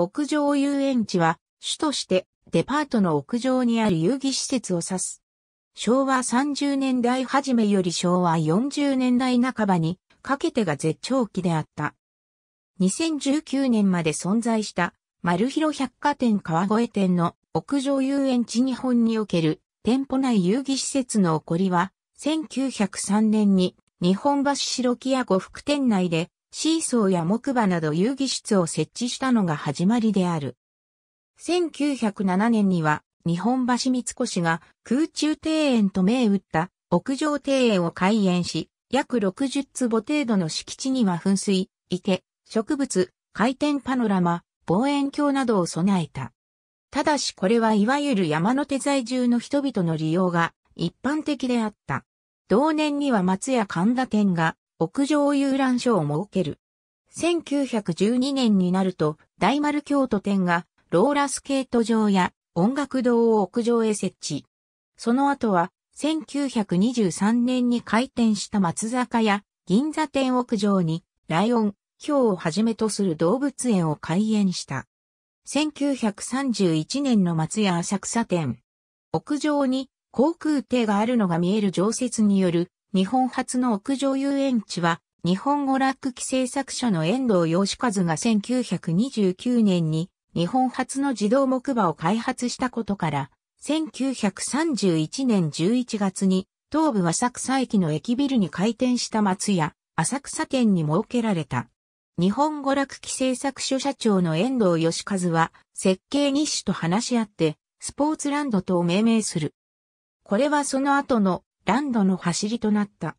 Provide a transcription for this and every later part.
屋上遊園地は、主としてデパートの屋上にある遊戯施設を指す。昭和30年代初めより昭和40年代半ばにかけてが絶頂期であった。2019年まで存在した丸広百貨店川越店の屋上遊園地日本における店舗内遊戯施設の起こりは1903年に日本橋白木屋呉服店内でシーソーや木馬など遊戯室を設置したのが始まりである。1907年には日本橋三越が空中庭園と銘打った屋上庭園を開園し、約60坪程度の敷地には噴水、池、植物、回転パノラマ、望遠鏡などを備えた。ただしこれはいわゆる山手在住の人々の利用が一般的であった。同年には松屋神田店が屋上遊覧所を設ける。1912年になると、大丸京都店が、ローラスケート場や音楽堂を屋上へ設置。その後は、1923年に開店した松坂や銀座店屋上に、ライオン、ヒョウをはじめとする動物園を開園した。1931年の松屋浅草店。屋上に航空艇があるのが見える常設による日本初の屋上遊園地は、日本娯楽規制作所の遠藤義和が1929年に日本初の自動木馬を開発したことから、1931年11月に東武浅草駅の駅ビルに開店した松屋、浅草店に設けられた。日本娯楽規制作所社長の遠藤義和は、設計日誌と話し合って、スポーツランドと命名する。これはその後のランドの走りとなった。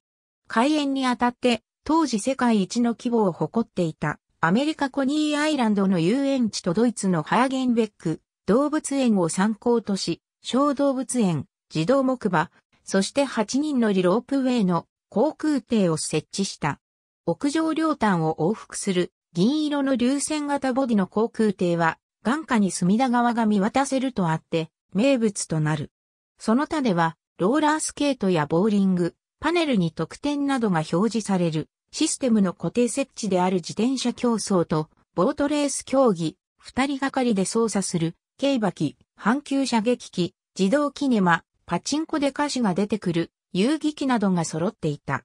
開園にあたって、当時世界一の規模を誇っていた、アメリカコニーアイランドの遊園地とドイツのハーゲンベック、動物園を参考とし、小動物園、自動木馬、そして8人乗りロープウェイの航空艇を設置した。屋上両端を往復する銀色の流線型ボディの航空艇は、眼下に隅田川が見渡せるとあって、名物となる。その他では、ローラースケートやボーリング、パネルに得点などが表示される、システムの固定設置である自転車競争と、ボートレース競技、二人がかりで操作する、競馬機、阪急射撃機、自動キネマ、パチンコで歌詞が出てくる、遊戯機などが揃っていた。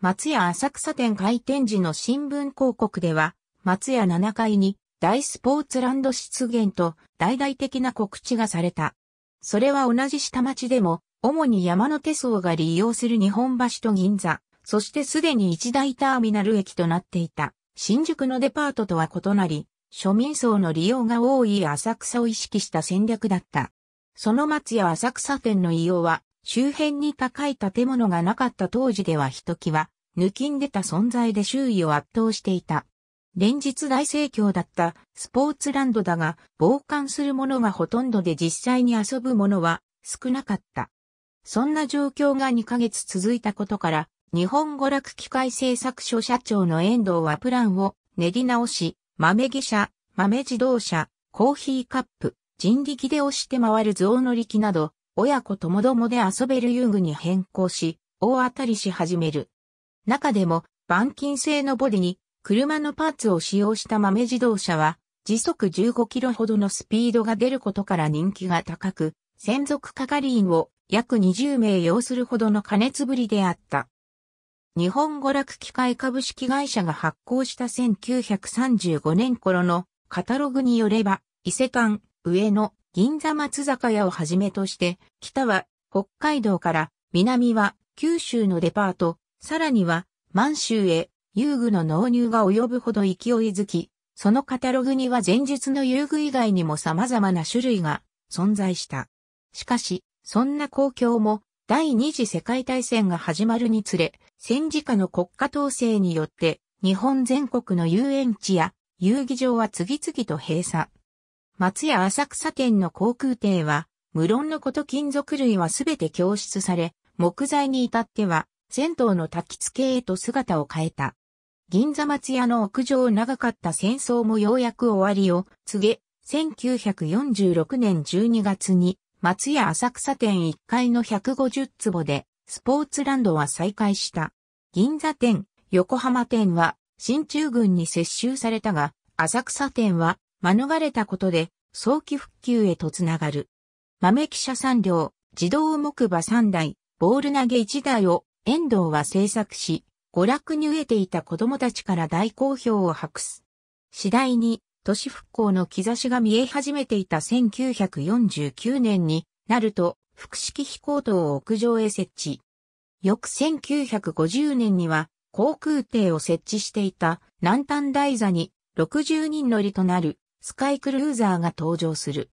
松屋浅草店開店時の新聞広告では、松屋7階に大スポーツランド出現と大々的な告知がされた。それは同じ下町でも主に山手層が利用する日本橋と銀座、そしてすでに一大ターミナル駅となっていた、新宿のデパートとは異なり、庶民層の利用が多い浅草を意識した戦略だった。その松屋浅草店の異様は、周辺に高い建物がなかった当時ではひときわ、抜きんでた存在で周囲を圧倒していた。連日大盛況だったスポーツランドだが、傍観する者がほとんどで実際に遊ぶ者は少なかった。そんな状況が2ヶ月続いたことから、日本娯楽機械製作所社長の遠藤はプランを練り直し、豆汽車、豆自動車、コーヒーカップ、人力で押して回る象り機など、親子ともどもで遊べる遊具に変更し、大当たりし始める。中でも、板金製のボディに、車のパーツを使用した豆自動車は、時速15キロほどのスピードが出ることから人気が高く、専属係員を約20名要するほどの加熱ぶりであった。日本娯楽機械株式会社が発行した1935年頃のカタログによれば、伊勢丹、上野、銀座松坂屋をはじめとして、北は北海道から南は九州のデパート、さらには満州へ遊具の納入が及ぶほど勢いづき、そのカタログには前述の遊具以外にも様々な種類が存在した。しかし、そんな公共も第二次世界大戦が始まるにつれ、戦時下の国家統制によって日本全国の遊園地や遊技場は次々と閉鎖。松屋浅草店の航空艇は、無論のこと金属類はすべて供出され、木材に至っては、銭湯の焚き付けへと姿を変えた。銀座松屋の屋上長かった戦争もようやく終わりを告げ、1946年12月に松屋浅草店1階の150坪で、スポーツランドは再開した。銀座店、横浜店は、新中軍に接収されたが、浅草店は、免れたことで、早期復旧へとつながる。豆記者3両、自動木馬3台、ボール投げ1台を遠藤は制作し、娯楽に飢えていた子供たちから大好評を博す。次第に都市復興の兆しが見え始めていた1949年になると、複式飛行塔を屋上へ設置。翌1950年には、航空艇を設置していた南端台座に60人乗りとなるスカイクルーザーが登場する。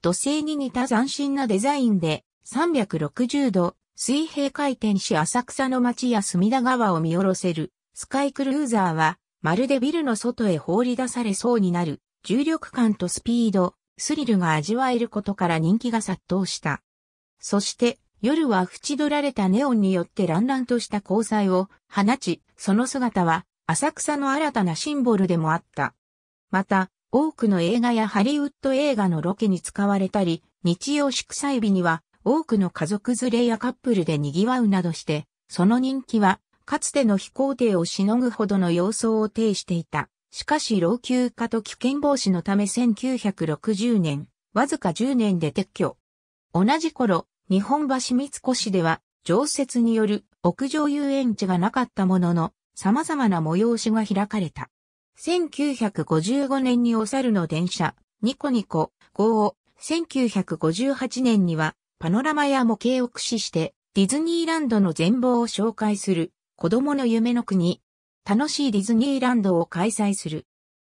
土星に似た斬新なデザインで360度水平回転し浅草の街や隅田川を見下ろせるスカイクルーザーはまるでビルの外へ放り出されそうになる、重力感とスピード、スリルが味わえることから人気が殺到した。そして、夜は縁取られたネオンによって乱々とした光彩を放ち、その姿は浅草の新たなシンボルでもあった。また、多くの映画やハリウッド映画のロケに使われたり、日曜祝祭日には多くの家族連れやカップルで賑わうなどして、その人気はかつての飛行艇をしのぐほどの様相を呈していた。しかし老朽化と危険防止のため1960年、わずか10年で撤去。同じ頃、日本橋三越では、常設による屋上遊園地がなかったものの、様々な催しが開かれた。1955年にお猿の電車、ニコニコ、号を、1958年には、パノラマや模型を駆使して、ディズニーランドの全貌を紹介する、子供の夢の国、楽しいディズニーランドを開催する。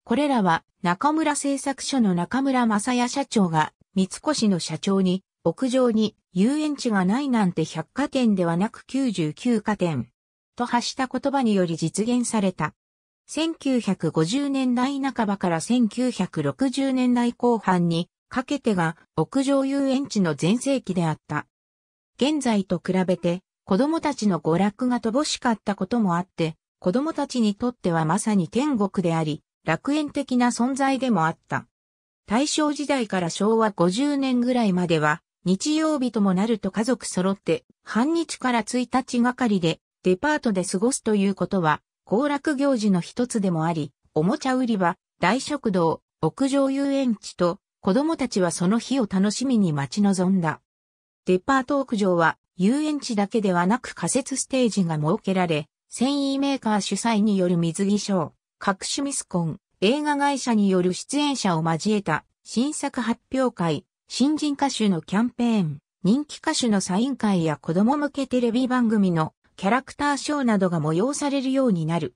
これらは中村製作所の中村正也社長が三越の社長に屋上に遊園地がないなんて百貨店ではなく99貨店と発した言葉により実現された。1950年代半ばから1960年代後半にかけてが屋上遊園地の全盛期であった。現在と比べて子供たちの娯楽が乏しかったこともあって、子供たちにとってはまさに天国であり、楽園的な存在でもあった。大正時代から昭和50年ぐらいまでは、日曜日ともなると家族揃って、半日から1日がかりで、デパートで過ごすということは、行楽行事の一つでもあり、おもちゃ売り場、大食堂、屋上遊園地と、子供たちはその日を楽しみに待ち望んだ。デパート屋上は、遊園地だけではなく仮設ステージが設けられ、繊維メーカー主催による水着ショー、各種ミスコン、映画会社による出演者を交えた新作発表会、新人歌手のキャンペーン、人気歌手のサイン会や子供向けテレビ番組のキャラクターショーなどが催されるようになる。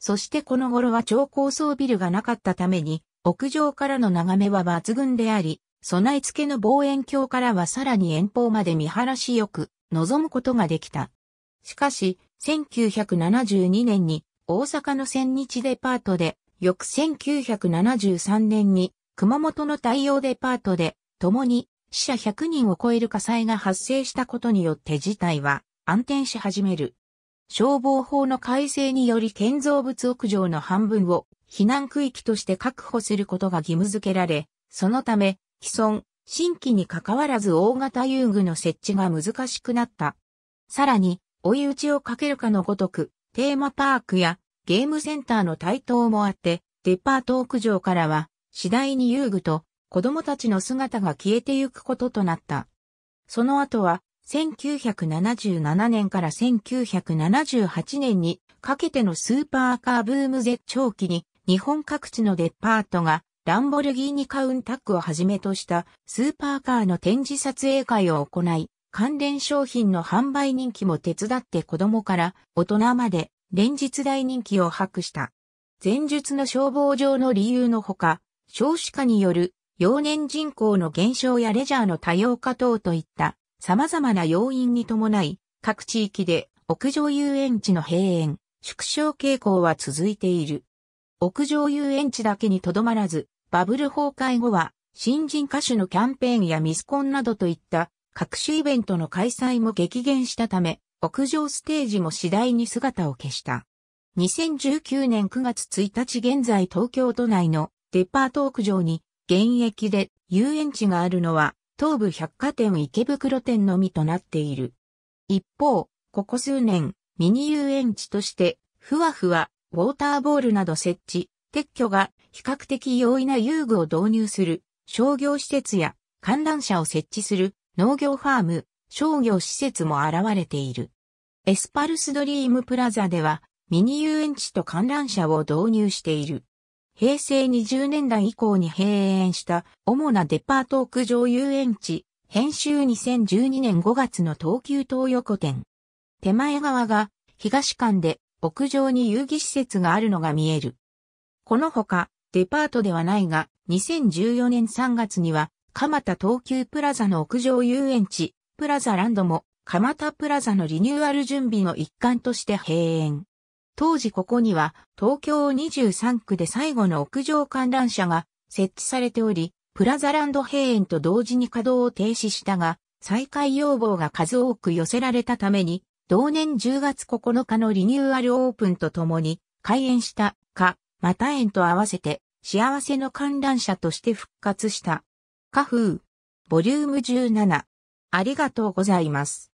そしてこの頃は超高層ビルがなかったために、屋上からの眺めは抜群であり、備え付けの望遠鏡からはさらに遠方まで見晴らしよく望むことができた。しかし、1972年に大阪の千日デパートで、翌1973年に熊本の太陽デパートで、共に死者100人を超える火災が発生したことによって事態は暗転し始める。消防法の改正により建造物屋上の半分を避難区域として確保することが義務付けられ、そのため既存、新規に関わらず大型遊具の設置が難しくなった。さらに、追い打ちをかけるかのごとく、テーマパークやゲームセンターの台頭もあって、デパート屋上からは、次第に遊具と子供たちの姿が消えてゆくこととなった。その後は、1977年から1978年にかけてのスーパーカーブーム絶頂期に日本各地のデパートがランボルギーニカウンタックをはじめとしたスーパーカーの展示撮影会を行い、関連商品の販売人気も手伝って子供から大人まで連日大人気を博した。前述の消防上の理由のほか、少子化による幼年人口の減少やレジャーの多様化等といった様々な要因に伴い、各地域で屋上遊園地の閉園、縮小傾向は続いている。屋上遊園地だけにとどまらず、バブル崩壊後は、新人歌手のキャンペーンやミスコンなどといった各種イベントの開催も激減したため、屋上ステージも次第に姿を消した。2019年9月1日現在東京都内のデパート屋上に現役で遊園地があるのは東武百貨店池袋店のみとなっている。一方、ここ数年ミニ遊園地としてふわふわウォーターボールなど設置、撤去が比較的容易な遊具を導入する、商業施設や観覧車を設置する農業ファーム、商業施設も現れている。エスパルスドリームプラザではミニ遊園地と観覧車を導入している。平成20年代以降に閉園した主なデパート屋上遊園地、編集2012年5月の東急東横店。手前側が東館で屋上に遊戯施設があるのが見える。このほか、デパートではないが、2014年3月には、蒲田東急プラザの屋上遊園地、プラザランドも、蒲田プラザのリニューアル準備の一環として閉園。当時ここには、東京23区で最後の屋上観覧車が設置されており、プラザランド閉園と同時に稼働を停止したが、再開要望が数多く寄せられたために、同年10月9日のリニューアルオープンとともに、開園した、か、また縁と合わせて、幸せの観覧車として復活した。花風、ボリューム17。ありがとうございます。